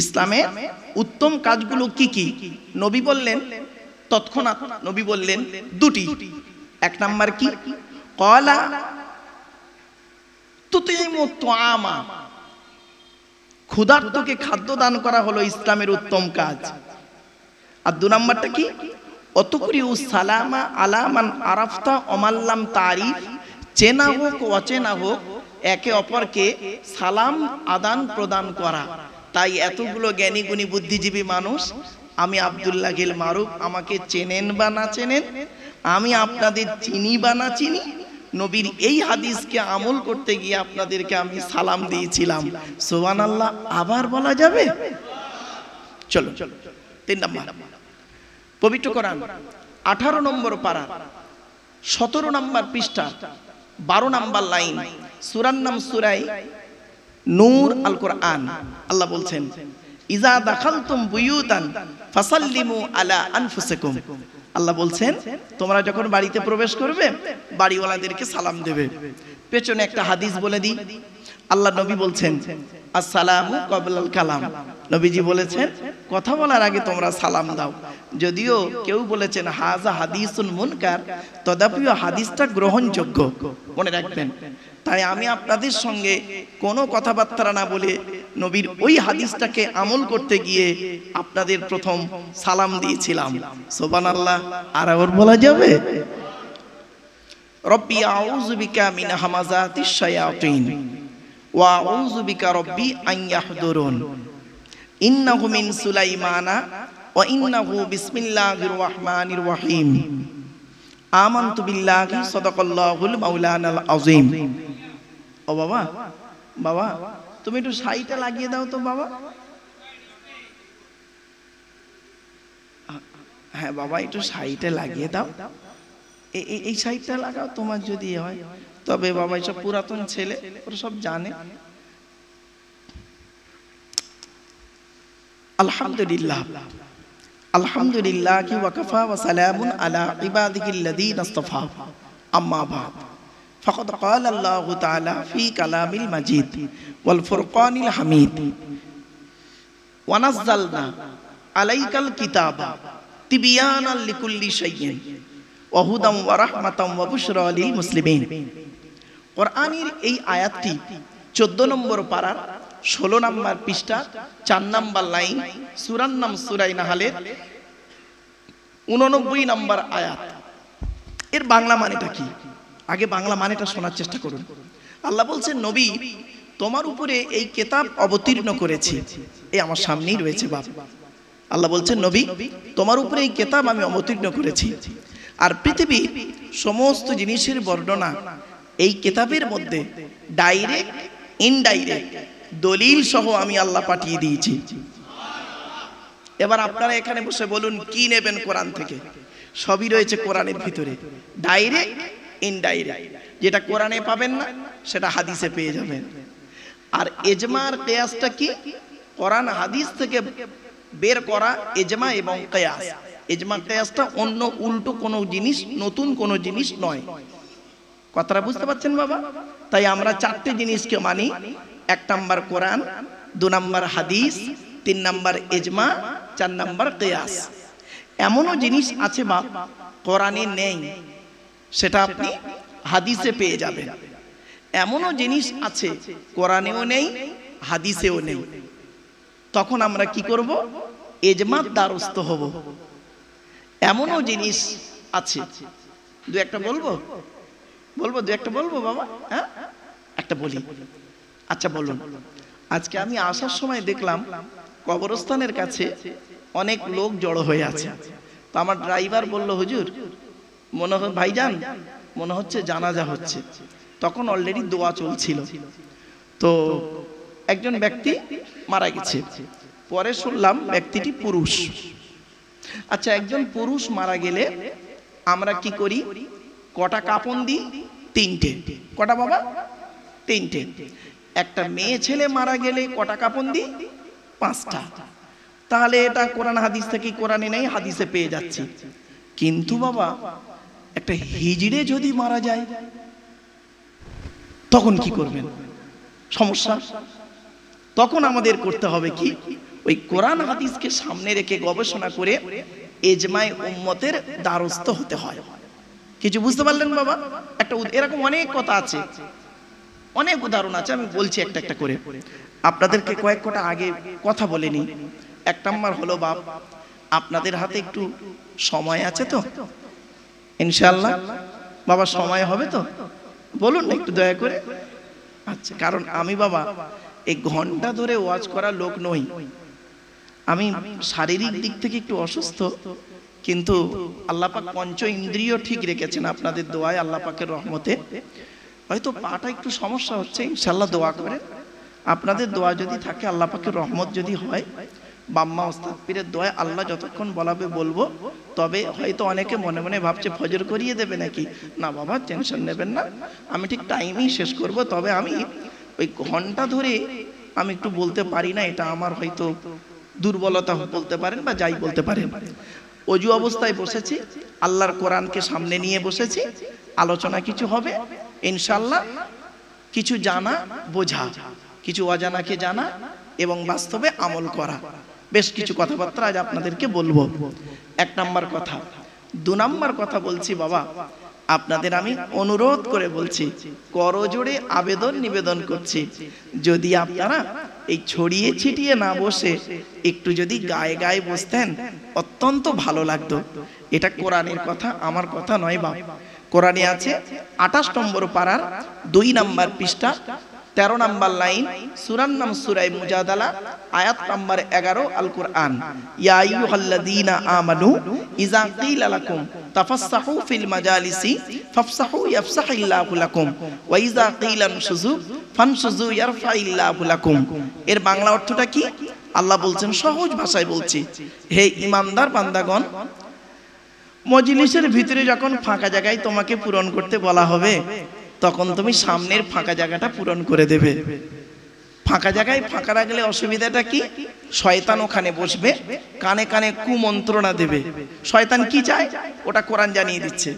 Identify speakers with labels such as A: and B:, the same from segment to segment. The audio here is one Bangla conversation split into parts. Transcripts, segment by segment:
A: ইসলামের উত্তম কাজগুলো কি কি নবী বললেন তৎক্ষণাৎ নবী বললেন দুটি এক নাম্বার কি কলা আমা ক্ষুধার্তকে খাদ্য দান করা হলো ইসলামের উত্তম কাজ আর দু নাম্বারটা কি অতকরিউ সালামা আলামান আরাফতা অমাল্লাম তারিফ চেনা হোক অচেনা হোক একে অপরকে সালাম আদান প্রদান করা তাই এতগুলো জ্ঞানী গুণী বুদ্ধিজীবী মানুষ আমি আবদুল্লাহ গিল মারুফ আমাকে চেনেন বা না চেনেন আমি আপনাদের চিনি বা না চিনি নবীর এই হাদিসকে আমল করতে গিয়ে আপনাদেরকে আমি সালাম দিয়েছিলাম সোহান আল্লাহ আবার বলা যাবে চলো চলো তিন নম্বর পবিত্র করান আঠারো নম্বর পাড়া সতেরো নম্বর পৃষ্ঠা বারো নাম্বার লাইন সুরার নাম সুরাই নূর আল কোরআন আল্লাহ বলছেন ইজা দাখালতুম বুয়ুতান ফাসাল্লিমু আলা আনফুসিকুম আল্লাহ বলছেন তোমরা যখন বাড়িতে প্রবেশ করবে বাড়িওয়ালাদেরকে সালাম দেবে পেছনে একটা হাদিস বলে দিই আল্লাহ নবী বলছেন আসসালামু কবলাল কালাম নবীজি বলেছেন কথা বলার আগে তোমরা সালাম দাও যদিও কেউ বলেছেন হাজা হাদিসুন মুনকার তদাপিও হাদিসটা গ্রহণযোগ্য মনে রাখবেন তাই আমি আপনাদের সঙ্গে কোনো কথাবার্তা না বলে নবীর ওই হাদিসটাকে আমল করতে গিয়ে আপনাদের প্রথম সালাম দিয়েছিলাম সোবান আল্লাহ আর ওর বলা যাবে রব্বি আউজুবিকা মিন হামাজাতি শায়াতিন ওয়া আউজুবিকা রব্বি আন ইয়াহদুরুন ইন্নাহু মিন সুলাইমানা ওয়া ইন্নাহু বিসমিল্লাহির রহমানির রহিম আমান্তু বিল্লাহি সাদাকাল্লাহুল আল আযীম ও বাবা বাবা তুমি একটু শাড়িটা লাগিয়ে দাও তো বাবা হ্যাঁ বাবা একটু শাড়িটা লাগিয়ে দাও এই শাড়িটা লাগাও তোমার যদি হয় তবে বাবা এইসব পুরাতন ছেলে ওরা সব জানে আলহামদুলিল্লাহ আলহামদুলিল্লাহ কি ওয়াকাফা ওয়া সালামুন আলা ইবাদিহিল্লাযীনা ইসতাফা আম্মা বাদ فقد قال الله تعالى في كلام المجيد والفرقان الحميد ونزلنا عليك الكتاب تبيانا لكل شيء وهدى ورحمة وبشرى للمسلمين কোরআনের এই আয়াতটি চোদ্দ নম্বর পাড়ার ষোলো নম্বর পৃষ্ঠা চার নম্বর লাইন সুরান নাম সুরাই নাহালের উননব্বই নম্বর আয়াত এর বাংলা মানেটা কি আগে বাংলা মানেটা শোনার চেষ্টা করুন আল্লাহ বলছেন নবী তোমার উপরে এই কেতাব অবতীর্ণ করেছি এ আমার সামনেই রয়েছে বাপ আল্লাহ বলছেন নবী তোমার উপরে এই কেতাব আমি অবতীর্ণ করেছি আর পৃথিবী সমস্ত জিনিসের বর্ণনা এই কেতাবের মধ্যে ডাইরেক্ট ইনডাইরেক্ট দলিল সহ আমি আল্লাহ পাঠিয়ে দিয়েছি এবার আপনারা এখানে বসে বলুন কি নেবেন কোরআন থেকে সবই রয়েছে কোরআনের ভিতরে ডাইরেক্ট ইনডাইরেক্ট যেটা কোরআনে পাবেন না সেটা হাদিসে পেয়ে যাবেন আর এজমার আর কেয়াসটা কি কোরআন হাদিস থেকে বের করা এজমা এবং কেয়াস এজমা কেয়াসটা অন্য উল্টো কোনো জিনিস নতুন কোনো জিনিস নয় কথাটা বুঝতে পারছেন বাবা তাই আমরা চারটে জিনিসকে মানি এক নম্বর কোরআন দু নম্বর হাদিস তিন নাম্বার এজমা চার নাম্বার কেয়াস এমনও জিনিস আছে বা কোরআনে নেই সেটা আপনি হাদিসে পেয়ে যাবেন এমনও জিনিস আছে কোরআনেও নেই হাদিসেও নেই তখন আমরা কি করব এজমাত দ্বারস্থ হব এমনও জিনিস আছে দু একটা বলবো বলবো দু একটা বলবো বাবা হ্যাঁ একটা বলি আচ্ছা বলুন আজকে আমি আসার সময় দেখলাম কবরস্থানের কাছে অনেক লোক জড়ো হয়ে আছে তো আমার ড্রাইভার বলল হুজুর মনে হয় ভাইজান মনে হচ্ছে জানাজা হচ্ছে তখন অলরেডি দোয়া চলছিল তো একজন ব্যক্তি মারা গেছে পরে শুনলাম ব্যক্তিটি পুরুষ আচ্ছা একজন পুরুষ মারা গেলে আমরা কি করি কটা কাপন দিই তিনটে কটা বাবা তিনটে একটা মেয়ে ছেলে মারা গেলে কটা কাপন দিই পাঁচটা তাহলে এটা কোরআন হাদিস থেকে কোরআনে নেই হাদিসে পেয়ে যাচ্ছি কিন্তু বাবা একটা হিজড়ে যদি মারা যায় তখন কি করবেন সমস্যা তখন আমাদের করতে হবে কি ওই কোরআন হাদিসকে সামনে রেখে গবেষণা করে এজমায় উম্মতের দ্বারস্থ হতে হয় কিছু বুঝতে পারলেন বাবা একটা এরকম অনেক কথা আছে অনেক উদাহরণ আছে আমি বলছি একটা একটা করে আপনাদেরকে কয়েক কটা আগে কথা বলেনি এক নাম্বার হলো বাপ আপনাদের হাতে একটু সময় আছে তো ইনশাল্লাহ বাবা সময় হবে তো বলুন না একটু দয়া করে আচ্ছা কারণ আমি বাবা এই ঘন্টা ধরে ওয়াজ করা লোক নই আমি শারীরিক দিক থেকে একটু অসুস্থ কিন্তু আল্লাপাক পঞ্চ ইন্দ্রিয় ঠিক রেখেছেন আপনাদের দোয়ায় আল্লাপাকের রহমতে হয়তো পাটা একটু সমস্যা হচ্ছে ইনশাল্লাহ দোয়া করে আপনাদের দোয়া যদি থাকে আল্লাপাকের রহমত যদি হয় বাম্মা ওস্তাদ পীরের দোয়া আল্লাহ যতক্ষণ বলাবে বলবো তবে হয়তো অনেকে মনে মনে ভাবছে ফজর করিয়ে দেবে নাকি না বাবা টেনশন নেবেন না আমি ঠিক টাইমেই শেষ করব তবে আমি ওই ঘন্টা ধরে আমি একটু বলতে পারি না এটা আমার হয়তো দুর্বলতা বলতে পারেন বা যাই বলতে পারেন অজু অবস্থায় বসেছি আল্লাহর কোরআনকে সামনে নিয়ে বসেছি আলোচনা কিছু হবে ইনশাল্লাহ কিছু জানা বোঝা কিছু অজানাকে জানা এবং বাস্তবে আমল করা বেশ কিছু কথাবার্তা আজ আপনাদেরকে বলবো এক নাম্বার কথা দু নাম্বার কথা বলছি বাবা আপনাদের আমি অনুরোধ করে বলছি করজোড়ে আবেদন নিবেদন করছি যদি আপনারা এই ছড়িয়ে ছিটিয়ে না বসে একটু যদি গায়ে গায়ে বসতেন অত্যন্ত ভালো লাগতো এটা কোরআনের কথা আমার কথা নয় বাবা কোরআনে আছে আঠাশ নম্বর পাড়ার দুই নাম্বার পৃষ্ঠা তেরো নাম্বার লাইন সুরার নাম সুরাই মুজাদালা আয়াত নাম্বার এগারো আল কুরআন ইয়াইয়ুহাল্লাযীনা আমানু ইযা ক্বিলা লাকুম তাফাসসাহু ফিল মাজালিসি ফাফসাহু ইয়াফসাহিল্লাহু লাকুম ওয়া ইযা ক্বিলা নুশুযু ফানশুযু ইয়ারফাইল্লাহু লাকুম এর বাংলা অর্থটা কি আল্লাহ বলছেন সহজ ভাষায় বলছি হে ইমানদার বান্দাগণ মজলিসের ভিতরে যখন ফাঁকা জায়গায় তোমাকে পূরণ করতে বলা হবে তখন তুমি সামনের ফাঁকা জায়গাটা পূরণ করে দেবে ফাঁকা জায়গায় ফাঁকা রাখলে অসুবিধাটা কি শয়তান ওখানে বসবে কানে কানে কুমন্ত্রণা দেবে শয়তান কি চায় ওটা কোরআন জানিয়ে দিচ্ছে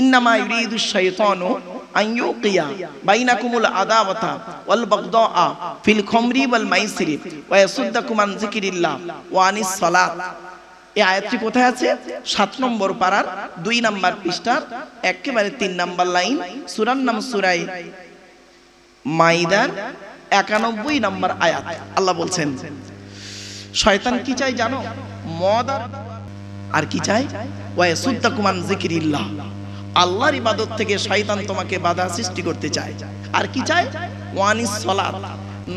A: ইন্নামা ফিল এই আয়াতটি কোথায় আছে সাত নম্বর পাড়ার দুই নম্বর পৃষ্ঠার একেবারে তিন নম্বর লাইন সুরার নাম সুরাই মাইদার একানব্বই নম্বর আয়াত আল্লাহ বলছেন শয়তান কি চাই জানো মদ আর কি চাই ওয়াসুদ্দা কুমান জিকিরিল্লাহ আল্লাহর ইবাদত থেকে শয়তান তোমাকে বাধা সৃষ্টি করতে চায় আর কি চায় ওয়ানিস সলাত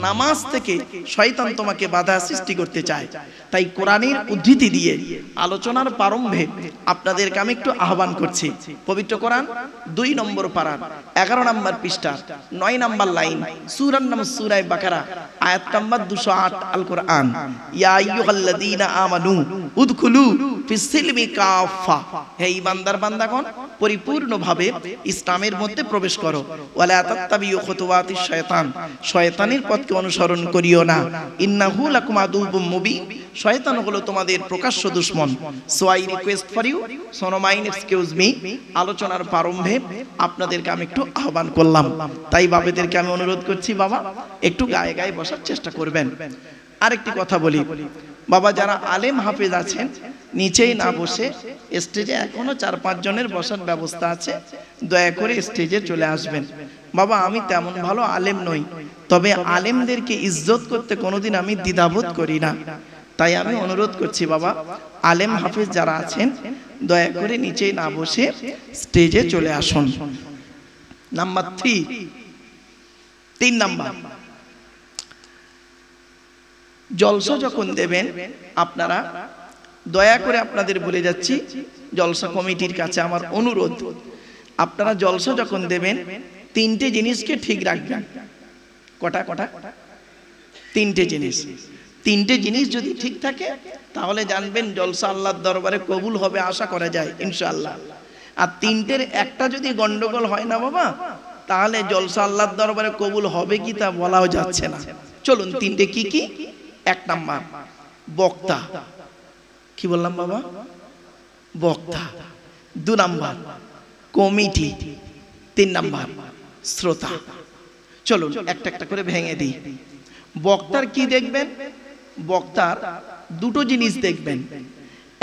A: নামাজ থেকে শয়তান তোমাকে বাধা সৃষ্টি করতে চায় তাই কোরআনের উদ্ধৃতি দিয়ে আলোচনার প্রারম্ভে আপনাদেরকে আমি একটু আহ্বান করছি পবিত্র কোরআন দুই নম্বর পাড়ার এগারো নম্বর পৃষ্ঠা নয় নম্বর লাইন সুরান নাম সুরায় বাকারা আয়াত নম্বর দুশো আট আল কোরআন ইয়া আমানু উদখুলু ফিসিলমি কাফা হে ইমানদার বান্দাগণ পরিপূর্ণভাবে ইসলামের মধ্যে প্রবেশ করো ওয়ালা তাত্তাবিউ খুতুওয়াতিশ শয়তান শয়তানের পথ শয়তানকে অনুসরণ করিও না ইন্নাহু লাকুম আদুবুম মুবি শয়তান হলো তোমাদের প্রকাশ্য দুশ্মন so I request for you mine excuse me আলোচনার প্রারম্ভে আপনাদেরকে আমি একটু আহ্বান করলাম তাই বাবাদেরকে আমি অনুরোধ করছি বাবা একটু গায়ে গায়ে বসার চেষ্টা করবেন আরেকটি কথা বলি বাবা যারা আলেম হাফেজ আছেন নিচেই না বসে স্টেজে এখনো চার পাঁচ জনের বসার ব্যবস্থা আছে দয়া করে স্টেজে চলে আসবেন বাবা আমি তেমন ভালো আলেম নই তবে আলেমদেরকে ইজ্জত করতে কোনোদিন আমি দ্বিধাবোধ করি না তাই আমি অনুরোধ করছি বাবা আলেম হাফেজ যারা আছেন দয়া করে নিচে না বসে স্টেজে চলে আসুন নাম্বার থ্রি তিন নাম্বার জলসা যখন দেবেন আপনারা দয়া করে আপনাদের বলে যাচ্ছি জলসা কমিটির কাছে আমার অনুরোধ আপনারা জলসা যখন দেবেন তিনটে জিনিসকে ঠিক রাখবেন কটা কটা তিনটে জিনিস তিনটে জিনিস যদি ঠিক থাকে তাহলে জানবেন জলসা আল্লাহর দরবারে কবুল হবে আশা করা যায় ইনশাআল্লাহ আর তিনটের একটা যদি গন্ডগোল হয় না বাবা তাহলে জলসা আল্লাহর দরবারে কবুল হবে কি তা বলাও যাচ্ছে না চলুন তিনটে কি কি এক নাম্বার বক্তা কি বললাম বাবা বক্তা দু নাম্বার কমিটি তিন নাম্বার শ্রোতা চলুন একটা একটা করে ভেঙে দিই বক্তার কি দেখবেন বক্তার দুটো জিনিস দেখবেন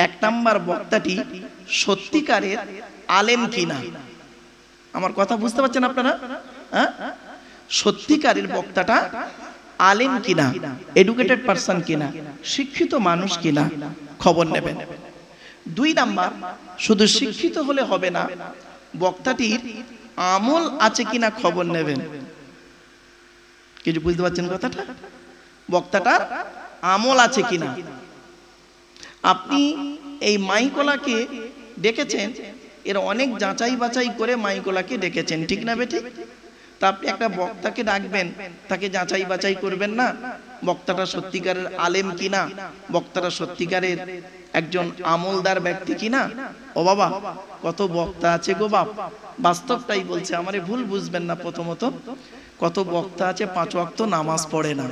A: এক নাম্বার বক্তাটি সত্যিকারের আলেম কিনা আমার কথা বুঝতে পারছেন আপনারা হ্যাঁ, হ্যাঁ? সত্যিকারের বক্তাটা আলেম কিনা এডুকেটেড পারসন কিনা শিক্ষিত মানুষ কিনা খবর নেবেন দুই নাম্বার শুধু শিক্ষিত হলে হবে না বক্তাটির আমল আছে কিনা খবর নেবেন কিছু বুঝতে পারছেন কথাটা বক্তাটা আমল আছে কিনা আপনি এই মাইকোলাকে ডেকেছেন এর অনেক যাচাই বাছাই করে মাইকোলাকে ডেকেছেন ঠিক না বেটি তা আপনি একটা বক্তাকে ডাকবেন তাকে যাচাই বাছাই করবেন না বক্তাটা সত্যিকারের আলেম কিনা বক্তাটা সত্যিকারের একজন আমলদার ব্যক্তি কিনা ও বাবা কত বক্তা আছে গো বাপ বাস্তবটাই বলছে আমারে ভুল বুঝবেন না প্রথমত কত বক্তা আছে পাঁচ অক্ত নামাজ পড়ে না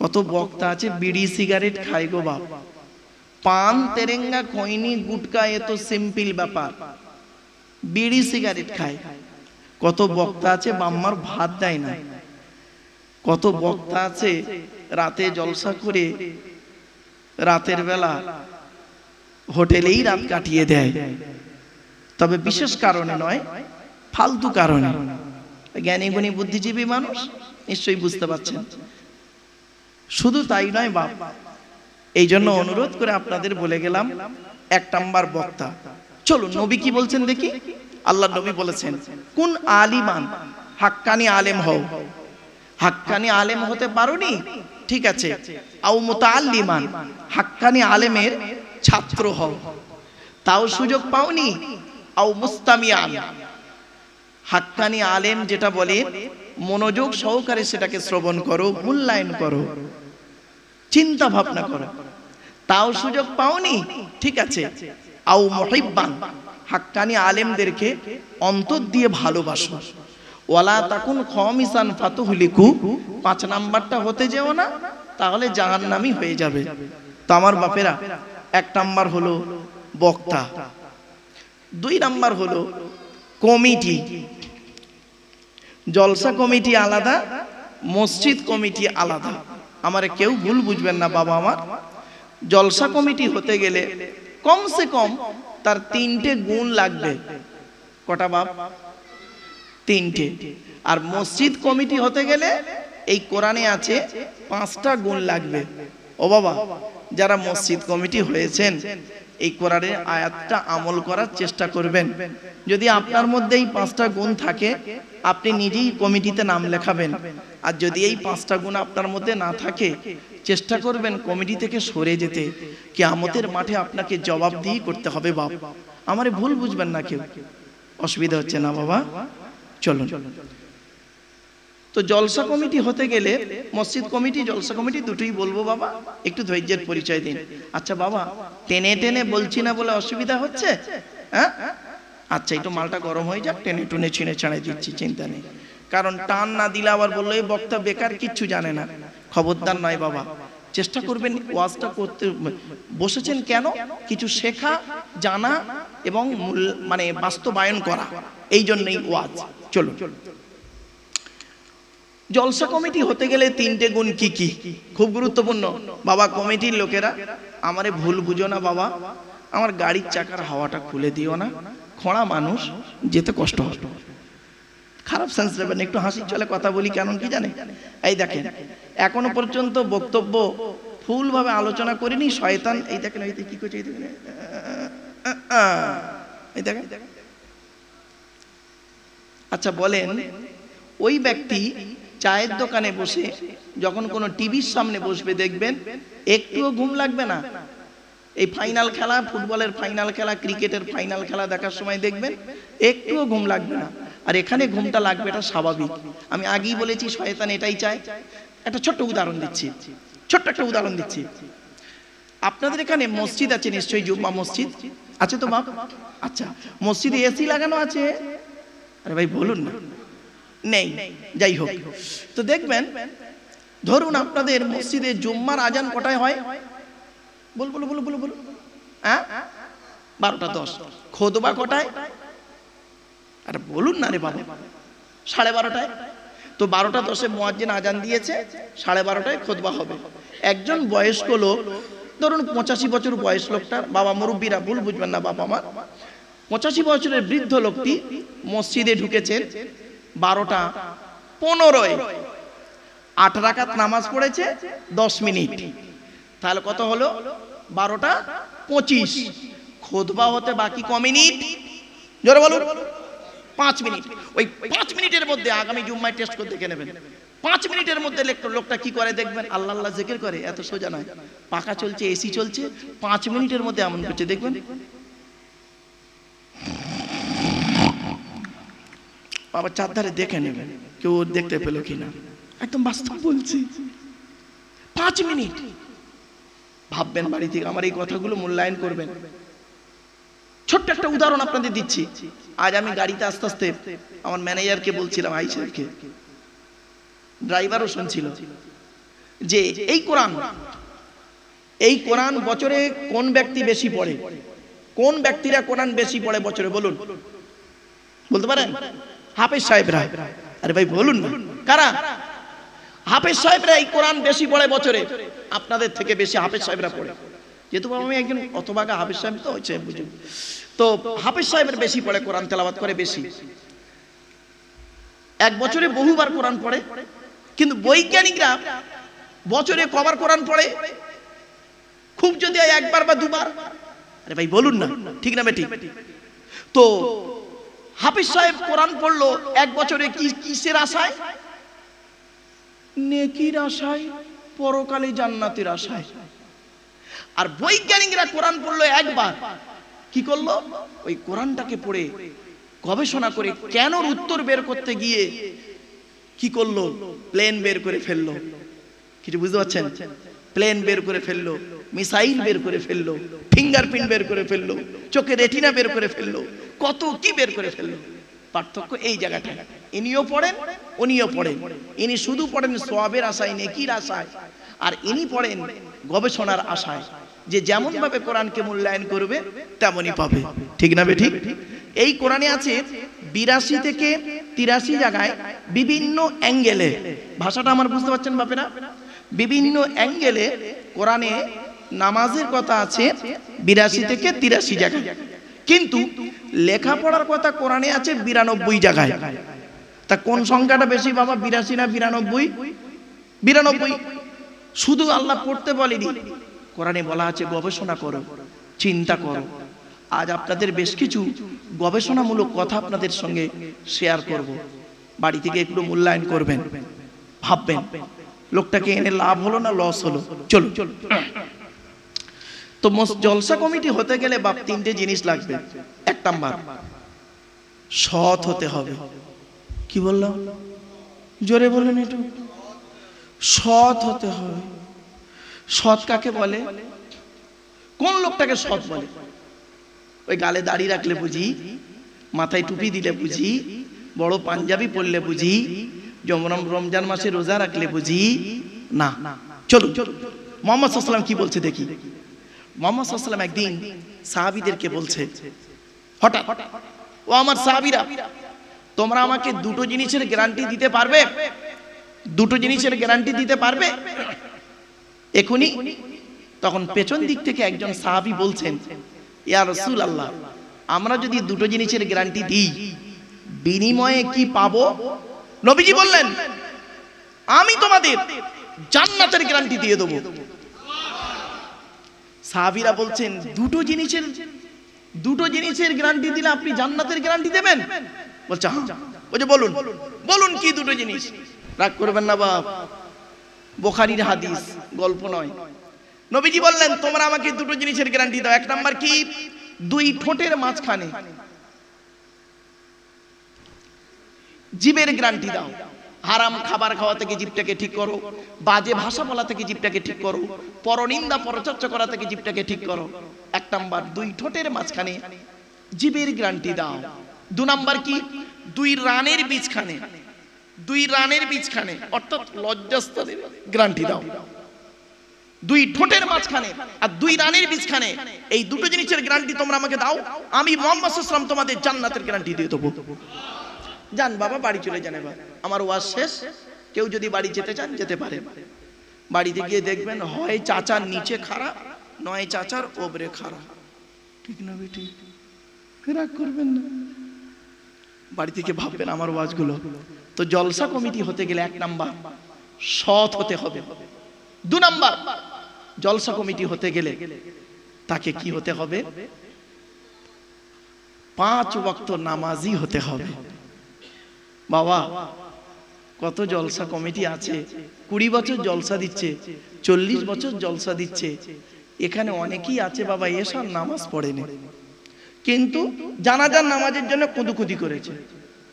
A: কত বক্তা আছে বিড়ি সিগারেট খায় গো বাপ পান তেরেঙ্গা কইনি গুটকা এ তো সিম্পল ব্যাপার বিড়ি সিগারেট খায় কত বক্তা আছে বাম্মার ভাত দেয় না কত বক্তা আছে রাতে জলসা করে রাতের বেলা হোটেলেই রাত কাটিয়ে দেয় তবে বিশেষ কারণে নয় ফালতু কারণে জ্ঞানী গুণী বুদ্ধিজীবী মানুষ নিশ্চয়ই বুঝতে পারছেন শুধু তাই নয় বাপ এই জন্য অনুরোধ করে আপনাদের বলে গেলাম এক নাম্বার বক্তা চলুন নবী কি বলছেন দেখি আল্লাহ নবী বলেছেন কোন আলিমান হাক্কানি আলেম হও হাক্কানি আলেম হতে পারোনি ঠিক আছে আও মোতাল্লিমান হাক্কানি আলেমের ছাত্র হও তাও সুযোগ পাওনি আও মুস্তামিয়ান হাক্কানি আলেম যেটা বলে মনোযোগ সহকারে সেটাকে শ্রবণ করো মূল্যায়ন করো চিন্তা ভাবনা করো তাও সুযোগ পাওনি ঠিক আছে আও মহিব্বান হাক্কানি আলেমদেরকে অন্তর দিয়ে ভালোবাসো ওয়ালা তাকুন খমিসান ফাতুহলিকু পাঁচ নাম্বারটা হতে যেও না তাহলে জাহান্নামি হয়ে যাবে তো আমার বাপেরা এক নাম্বার হলো বক্তা দুই নাম্বার হলো কমিটি জলসা কমিটি আলাদা মসজিদ কমিটি আলাদা আমার কেউ ভুল বুঝবেন না বাবা আমার জলসা কমিটি হতে গেলে কমসে কম তার তিনটে গুণ লাগবে কটা বাপ তিনটে আর মসজিদ কমিটি হতে গেলে এই কোরআনে আছে পাঁচটা গুণ লাগবে ও বাবা যারা মসজিদ কমিটি হয়েছেন এই কোরআনে আয়াতটা আমল করার চেষ্টা করবেন যদি আপনার মধ্যে এই পাঁচটা গুণ থাকে আপনি নিজেই কমিটিতে নাম লেখাবেন আর যদি এই পাঁচটা গুণ আপনার মধ্যে না থাকে চেষ্টা করবেন কমিটি থেকে সরে যেতে আমাদের মাঠে আপনাকে জবাবদিহি করতে হবে বাপ আমারে ভুল বুঝবেন না কেউ অসুবিধা হচ্ছে না বাবা চলুন তো জলসা কমিটি হতে গেলে মসজিদ কমিটি জলসা কমিটি দুটোই বলবো বাবা একটু ধৈর্যের পরিচয় দিন আচ্ছা বাবা টেনে টেনে বলছি না বলে অসুবিধা হচ্ছে হ্যাঁ আচ্ছা একটু মালটা গরম হয়ে যাক টেনে টুনে ছিঁড়ে ছাড়াই দিচ্ছি চিন্তা নেই কারণ টান না দিলে আবার বললো এই বক্তা বেকার কিচ্ছু জানে না খবরদার নয় বাবা চেষ্টা করবেন ওয়াজটা করতে বসেছেন কেন কিছু শেখা জানা এবং মানে বাস্তবায়ন করা এই জন্যই ওয়াজ চলো জলসা কমিটি হতে গেলে তিনটে গুণ কি কি খুব গুরুত্বপূর্ণ বাবা কমিটির লোকেরা আমারে ভুল বুঝো না বাবা আমার গাড়ির চাকার হাওয়াটা খুলে দিও না খোঁড়া মানুষ যেতে কষ্ট হবে খারাপ সেন্স দেবেন একটু হাসির চলে কথা বলি কেন কি জানে এই দেখেন এখনো পর্যন্ত বক্তব্য ফুলভাবে আলোচনা করিনি শয়তান এই দেখেন এই কি করছে এই দেখেন এই দেখেন আচ্ছা বলেন ওই ব্যক্তি চায়ের দোকানে বসে যখন কোনো টিভির সামনে বসবে দেখবেন একটুও ঘুম লাগবে না এই ফাইনাল খেলা ফুটবলের ফাইনাল খেলা ক্রিকেটের ফাইনাল খেলা দেখার সময় দেখবেন একটুও ঘুম লাগবে না আর এখানে ঘুমটা লাগবে এটা স্বাভাবিক আমি আগেই বলেছি শয়তান এটাই চায় একটা ছোট্ট উদাহরণ দিচ্ছি ছোট্ট একটা উদাহরণ দিচ্ছি আপনাদের এখানে মসজিদ আছে নিশ্চয়ই জুম্মা মসজিদ আছে তো বাপ আচ্ছা মসজিদে এসি লাগানো আছে আরে ভাই বলুন না নেই যাই হোক তো দেখবেন ধরুন আপনাদের মসজিদে জুম্মার আজান কটায় হয় বল বল বল বল বল হ্যাঁ বারোটা দশ খোদবা কটায় আর বলুন না রে বাবা সাড়ে বারোটায় তো বারোটা দশে মোয়াজ্জিন আজান দিয়েছে সাড়ে বারোটায় খোদবা হবে একজন বয়স্ক লোক ধরুন পঁচাশি বছর বয়স লোকটার বাবা মুরব্বীরা ভুল বুঝবেন না বাবা আমার পঁচাশি বছরের বৃদ্ধ লোকটি মসজিদে ঢুকেছেন বারোটা পনেরোয় আট রাকাত নামাজ পড়েছে দশ মিনিট তাহলে কত হলো বারোটা পঁচিশ খোদবা হতে বাকি ক মিনিট জোরে বলো পাঁচ মিনিট ওই পাঁচ মিনিটের মধ্যে আগামী জুম্মায় টেস্ট করে দেখে নেবেন পাঁচ মিনিটের মধ্যে লোকটা কি করে দেখবেন আল্লাহ আল্লাহ জেকের করে এত সোজা নয় পাকা চলছে এসি চলছে পাঁচ মিনিটের মধ্যে এমন করছে দেখবেন বাবা চারধারে দেখে নেবেন কেউ দেখতে পেলো কিনা একদম বাস্তব বলছি পাঁচ মিনিট ভাববেন বাড়ি থেকে আমার এই কথাগুলো মূল্যায়ন করবেন ছোট্ট একটা উদাহরণ আপনাদের দিচ্ছি আজ আমি গাড়িতে আস্তে আস্তে আমার ম্যানেজারকে বলছিলাম আইসারকে ড্রাইভারও শুনছিল যে এই কোরআন এই কোরআন বছরে কোন ব্যক্তি বেশি পড়ে কোন ব্যক্তিরা কোরআন বেশি পড়ে বছরে বলুন বলতে পারেন হাফেজ সাহেবরা আরে ভাই বলুন না কারা হাফেজ সাহেবরা এই কোরআন বেশি পড়ে বছরে আপনাদের থেকে বেশি হাফেজ সাহেবরা পড়ে যেহেতু আমি একজন অথবাগা হাফেজ সাহেব তো হয়েছে বুঝুন তো হাফেজ সাহেবের বেশি পড়ে কোরআন তেলাবাদ করে বেশি এক বছরে বহুবার কোরআন পড়ে কিন্তু বৈজ্ঞানিকরা বছরে কবার কোরআন পড়ে খুব যদি একবার বা দুবার আরে ভাই বলুন না ঠিক না বেটি তো হাফিজ সাহেব কোরআন পড়লো এক বছরে কি কিসের আশায় নেকির আশায় পরকালে জান্নাতের আশায় আর বৈজ্ঞানিকরা কোরআন পড়লো একবার কি করলো ওই কোরআনটাকে পড়ে গবেষণা করে কেন উত্তর বের করতে গিয়ে কি করলো প্লেন বের করে ফেললো কিছু বুঝতে পারছেন প্লেন বের করে ফেললো মিসাইল বের করে ফেললো ফিঙ্গারপ্রিন্ট বের করে ফেললো চোখে রেটিনা বের করে ফেললো কত কি বের করে ফেললো পার্থক্য এই জায়গাটা ইনিও পড়েন উনিও পড়েন ইনি শুধু পড়েন সোয়াবের আশায় নেকির আশায় আর ইনি পড়েন গবেষণার আশায় যে যেমন ভাবে কোরআনকে মূল্যায়ন করবে তেমনই পাবে ঠিক না ঠিক এই কোরআনে আছে বিরাশি থেকে তিরাশি জায়গায় বিভিন্ন অ্যাঙ্গেলে ভাষাটা আমার বুঝতে পারছেন বাপেরা বিভিন্ন অ্যাঙ্গেলে কোরআনে নামাজের কথা আছে বিরাশি থেকে তিরাশি জায়গায় কিন্তু লেখাপড়ার কথা কোরআনে আছে বিরানব্বই জায়গায় তা কোন সংখ্যাটা বেশি বাবা বিরাশি না বিরানব্বই বিরানব্বই শুধু আল্লাহ পড়তে বলেনি কোরআনে বলা আছে গবেষণা করো চিন্তা করো আজ আপনাদের বেশ কিছু গবেষণামূলক কথা আপনাদের সঙ্গে শেয়ার করব। বাড়ি থেকে একটু মূল্যায়ন করবেন ভাববেন লোকটাকে এনে লাভ হলো না লস হলো চলো চলো তো জলসা কমিটি হতে গেলে বাপ তিনটে জিনিস লাগবে এক নাম্বার সৎ হতে হবে কি বললাম জোরে বলেন একটু সৎ হতে হবে সৎ কাকে বলে কোন লোকটাকে সৎ বলে ওই গালে দাড়ি রাখলে বুঝি মাথায় টুপি দিলে বুঝি বড় পাঞ্জাবি পরলে বুঝি যমরম রমজান মাসে রোজা রাখলে বুঝি না চলো চলো মোহাম্মদ সাল্লাম কি বলছে দেখি মোহাম্মদ সাল্লাম একদিন সাহাবিদেরকে বলছে হঠাৎ ও আমার সাহাবিরা তোমরা আমাকে দুটো জিনিসের গ্যারান্টি দিতে পারবে দুটো জিনিসের গ্যারান্টি দিতে পারবে এখনই তখন পেছন দিক থেকে একজন সাহাবি বলছেন ইয়া রসুল আল্লাহ আমরা যদি দুটো জিনিসের গ্যারান্টি দিই বিনিময়ে কি পাবো নবীজি বললেন আমি তোমাদের জান্নাতের গ্যারান্টি দিয়ে দেবো সাহাবিরা বলছেন দুটো জিনিসের দুটো জিনিসের গ্যারান্টি দিলে আপনি জান্নাতের গ্যারান্টি দেবেন বলছে হ্যাঁ ওই যে বলুন বলুন কি দুটো জিনিস রাগ করবেন না বাপ বোখারির হাদিস গল্প নয় নবীজি বললেন তোমরা আমাকে দুটো জিনিসের গ্যারান্টি দাও এক নাম্বার কি দুই ঠোঁটের মাঝখানে জীবের গ্যারান্টি দাও হারাম খাবার খাওয়া থেকে জীবটাকে ঠিক করো বাজে ভাষা বলা থেকে জীবটাকে ঠিক করো পরনিন্দা পরচর্চা করা থেকে জীবটাকে ঠিক করো এক নাম্বার দুই ঠোঁটের মাঝখানে জীবের গ্রান্টি দাও দু নাম্বার কি দুই রানের বীজখানে দুই রানের বীজখানে অর্থাৎ লজ্জাস্থানের গ্রান্টি দাও দুই ঠোঁটের মাঝখানে আর দুই রানের বীজখানে এই দুটো জিনিসের গ্রান্টি তোমরা আমাকে দাও আমি মোহাম্মদ তোমাদের জান্নাতের গ্রান্টি দিয়ে দেবো যান বাবা বাড়ি চলে যান এবার আমার ওয়াজ শেষ কেউ যদি বাড়ি যেতে চান যেতে পারে বাড়িতে গিয়ে দেখবেন হয় চাচার নিচে খারাপ নয় চাচার ওবরে খারাপ ঠিক না বেটি রাগ করবেন না বাড়ি থেকে ভাববেন আমার ওয়াজগুলো তো জলসা কমিটি হতে গেলে এক নাম্বার সৎ হতে হবে দু নাম্বার জলসা কমিটি হতে গেলে তাকে কি হতে হবে পাঁচ ওয়াক্ত নামাজি হতে হবে বাবা কত জলসা কমিটি আছে কুড়ি বছর জলসা দিচ্ছে চল্লিশ বছর জলসা দিচ্ছে এখানে অনেকেই আছে বাবা এসব নামাজ পড়েনি কিন্তু জানাজার নামাজের জন্য কুদুকুদি করেছে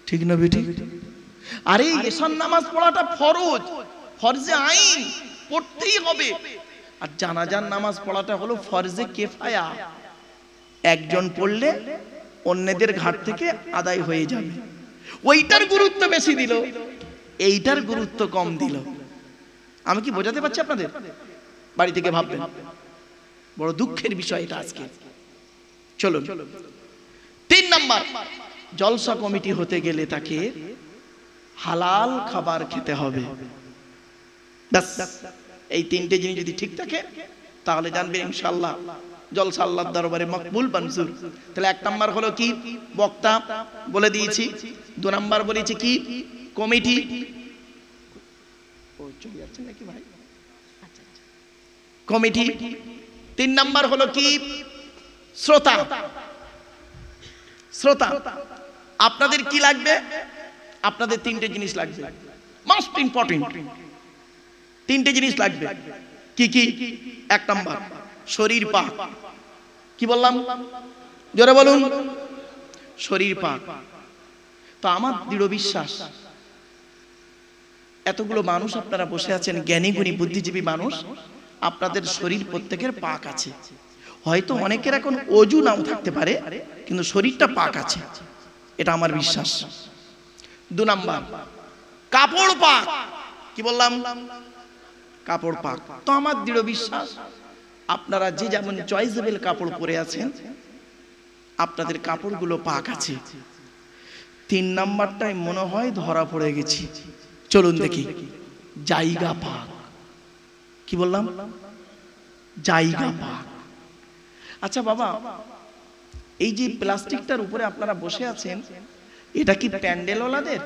A: ঠিক না বেটি আরে এসব নামাজ পড়াটা ফরজ ফরজে আইন পড়তেই হবে আর জানাজার নামাজ পড়াটা হলো ফরজে কেফায়া একজন পড়লে অন্যদের ঘাট থেকে আদায় হয়ে যাবে ওইটার গুরুত্ব বেশি দিল এইটার গুরুত্ব কম দিল আমি কি বোঝাতে পারছি আপনাদের বাড়ি থেকে ভাববেন বড় দুঃখের বিষয় এটা আজকে চলুন তিন নাম্বার জলসা কমিটি হতে গেলে তাকে হালাল খাবার খেতে হবে এই তিনটে জিনিস যদি ঠিক থাকে তাহলে জানবেন ইনশাল্লাহ জলসা আল্লাহর দরবারে মকবুল মনসুর তাহলে এক নাম্বার হলো কি বক্তা বলে দিয়েছি দু নাম্বার বলেছি কি কমিটি কমিটি তিন নাম্বার হলো কি শ্রোতা শ্রোতা আপনাদের কি লাগবে আপনাদের তিনটে জিনিস লাগবে মোস্ট ইম্পর্টেন্ট তিনটে জিনিস লাগবে কি কি এক নাম্বার শরীর পাক কি বললাম জোরে বলুন শরীর পাক তো আমার দৃঢ় বিশ্বাস এতগুলো মানুষ আপনারা বসে আছেন জ্ঞানী গুণী বুদ্ধিজীবী মানুষ আপনাদের শরীর প্রত্যেকের পাক আছে হয়তো অনেকের এখন অজু নাও থাকতে পারে কিন্তু শরীরটা পাক আছে এটা আমার বিশ্বাস দু নাম্বার কাপড় পাক কি বললাম কাপড় পাক তো আমার দৃঢ় বিশ্বাস আপনারা যে যেমন চয়েসেবেল কাপড় পরে আছেন আপনাদের কাপড়গুলো পাক আছে তিন নাম্বারটায় মনে হয় ধরা পড়ে গেছি চলুন দেখি জায়গা পাক কি বললাম জায়গা পাক আচ্ছা বাবা এই যে প্লাস্টিকটার উপরে আপনারা বসে আছেন এটা কি প্যান্ডেলওয়ালাদের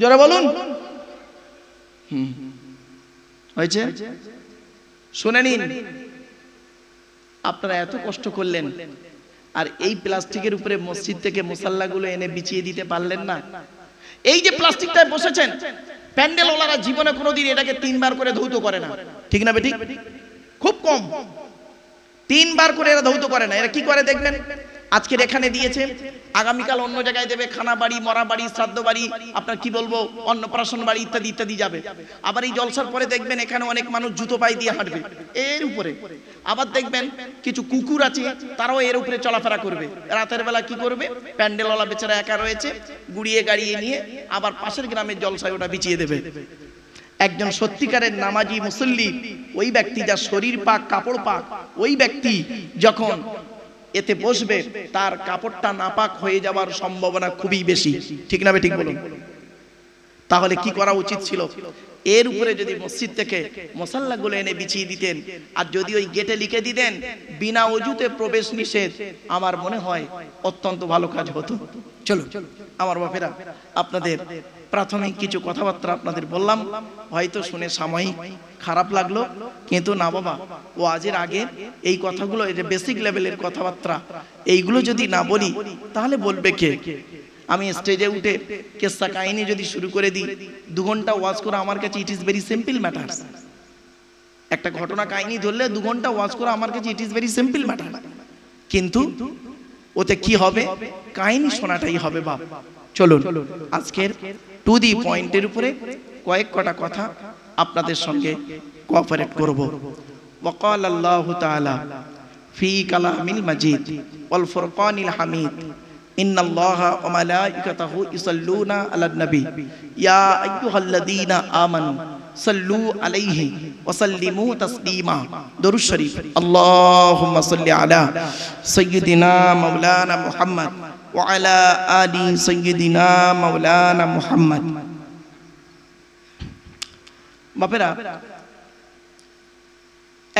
A: যারা হ্যাঁ? বলুন হয়েছে শুনে নিন আপনারা এত কষ্ট করলেন আর এই প্লাস্টিকের উপরে মসজিদ থেকে মশাল্লাগুলো এনে বিছিয়ে দিতে পারলেন না এই যে প্লাস্টিকটায় বসেছেন প্যান্ডেল ওলারা জীবনে কোনোদিন এটাকে তিনবার করে ধৌত করে না ঠিক না বেটি খুব কম তিনবার করে এরা ধৌত করে না এরা কি করে দেখবেন আজকের এখানে দিয়েছে আগামীকাল অন্য জায়গায় দেবে খানা বাড়ি মরা বাড়ি শ্রাদ্ধ বাড়ি আপনার কি বলবো অন্নপ্রাশন বাড়ি ইত্যাদি ইত্যাদি যাবে আবার এই জলসার পরে দেখবেন এখানে অনেক মানুষ জুতো পাই দিয়ে হাঁটবে এর উপরে আবার দেখবেন কিছু কুকুর আছে তারাও এর উপরে চলাফেরা করবে রাতের বেলা কি করবে প্যান্ডেলওয়ালা বেচারা একা রয়েছে গুড়িয়ে গাড়িয়ে নিয়ে আবার পাশের গ্রামের জলসায় ওটা বিছিয়ে দেবে একজন সত্যিকারের নামাজি মুসল্লি ওই ব্যক্তি যার শরীর পাক কাপড় পাক ওই ব্যক্তি যখন এতে বসবে তার কাপড়টা নাপাক হয়ে যাওয়ার সম্ভাবনা খুবই বেশি ঠিক না ঠিক বলুন তাহলে কি করা উচিত ছিল এর উপরে যদি মসজিদ থেকে গুলো এনে বিছিয়ে দিতেন আর যদি ওই গেটে লিখে দিতেন বিনা অজুতে প্রবেশ নিষেধ আমার মনে হয় অত্যন্ত ভালো কাজ হতো চলো আমার বাপেরা আপনাদের প্রাথমিক কিছু কথাবার্তা আপনাদের বললাম হয়তো শুনে সাময়িক খারাপ লাগলো কিন্তু না বাবা ও আজের আগে এই কথাগুলো এটা বেসিক লেভেলের কথাবার্তা এইগুলো যদি না বলি তাহলে বলবে কে আমি স্টেজে উঠে কেসা কাহিনী যদি শুরু করে দিই দু ঘন্টা ওয়াজ করা আমার কাছে it is very simple matter একটা ঘটনা কাহিনী ধরলে দু ঘন্টা ওয়াজ করা আমার কাছে it is very simple matter কিন্তু ওতে কি হবে কাহিনী শোনাটাই হবে বাপ চলুন আজকের টু দি পয়েন্টের উপরে কয়েক কটা কথা আপনাদের সঙ্গে কোঅপারেট করব وقال তাআলা ফি কালামিল মাজিদ ওয়াল ফুরকানিল হামিদ ان الله وملائكته يصلون على النبي يا ايها الذين امنوا صلوا عليه وسلموا تسليما درود شریف اللهم صل على سيدنا مولانا محمد وعلى ال سيدنا مولانا محمد বাপেরা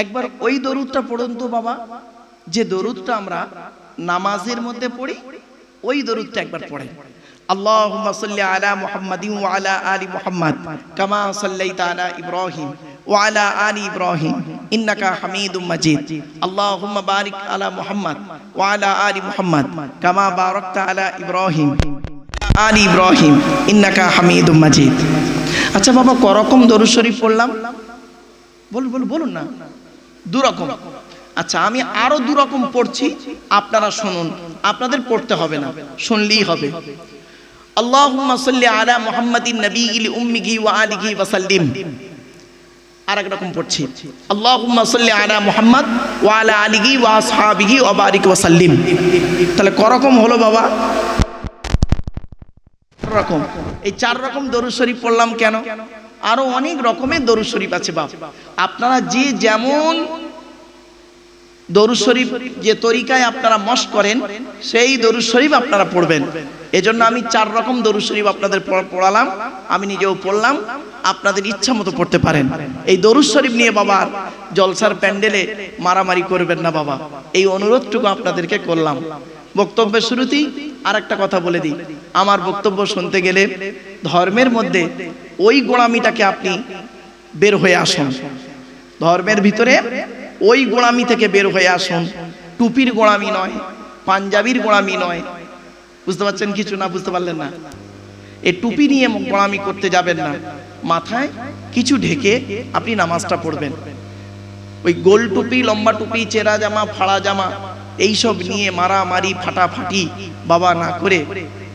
A: একবার ওই দরুদটা পড়ুন তো বাবা যে দরুদটা আমরা নামাজের মধ্যে পড়ি ওই দরুদটা একবার পড়েন আল্লাহুম্মা সাল্লি আলা মুহাম্মাদিন ওয়া আলা আলি মুহাম্মাদ কামা সাল্লাইতা আলা ইব্রাহিম ওয়া আলা আলি ইব্রাহিম ইন্নাকা হামিদুম মাজিদ আল্লাহুম্মা বারিক আলা মুহাম্মাদ ওয়া আলা আলি মুহাম্মাদ কামা বারাকতা আলা ইব্রাহিম আলি ইব্রাহিম ইন্নাকা হামিদুম মাজিদ আচ্ছা বাবা কোরকম দরুদ শরীফ পড়লাম বল বল বলুন না দুরকম আচ্ছা আমি আরো দুরকম পড়ছি আপনারা শুনুন আপনাদের পড়তে হবে না শুনলেই হবে আল্লাহুম্মা সাল্লি আলা মুহাম্মাদিন নবিয়িল উম্মিহি ওয়া আলিহি ওয়া সাল্লিম আরেক রকম পড়ছি আল্লাহুম্মা সাল্লি আলা মুহাম্মদ ওয়া আলা আলিহি ওয়া আসহাবিহি ওয়া বারিক ওয়া সাল্লিম তাহলে ক রকম হলো বাবা রকম এই চার রকম দরুদ শরীফ পড়লাম কেন আরো অনেক রকমের দরুদ শরীফ আছে বাপ আপনারা যে যেমন দরুদ শরীফ যে তরিকায় আপনারা মস করেন সেই দরুদ শরীফ আপনারা পড়বেন এজন্য আমি চার রকম দরুদ শরীফ আপনাদের পড়ালাম আমি নিজেও পড়লাম আপনাদের ইচ্ছা মতো পড়তে পারেন এই দরুদ শরীফ নিয়ে বাবার জলসার প্যান্ডেলে মারামারি করবেন না বাবা এই অনুরোধটুকু আপনাদেরকে করলাম বক্তব্যের শুরুতেই আর একটা কথা বলে দিই আমার বক্তব্য শুনতে গেলে ধর্মের মধ্যে ওই গোড়ামিটাকে আপনি বের হয়ে আসুন ধর্মের ভিতরে ওই গোড়ামি থেকে বের হয়ে আসুন টুপির গোড়ামি নয় পাঞ্জাবির গোড়ামি নয় বুঝতে পারছেন কিছু না বুঝতে পারলেন না এ টুপি নিয়ে গোড়ামি করতে যাবেন না মাথায় কিছু ঢেকে আপনি নামাজটা পড়বেন ওই গোল টুপি লম্বা টুপি চেরা জামা ফাড়া জামা এইসব নিয়ে মারামারি ফাটাফাটি বাবা না করে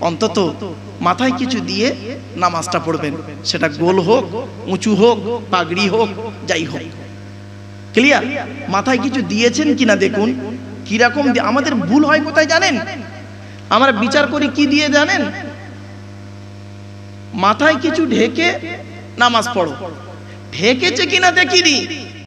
A: অন্তত মাথায় কিছু দিয়ে নামাজটা পড়বেন সেটা গোল হোক উঁচু হোক পাগড়ি হোক যাই হোক ক্লিয়ার মাথায় কিছু দিয়েছেন কিনা দেখুন কিরকম আমাদের ভুল হয় কোথায় জানেন আমরা বিচার করি কি দিয়ে জানেন মাথায় কিছু ঢেকে নামাজ পড়ো ঢেকেছে কিনা দেখিনি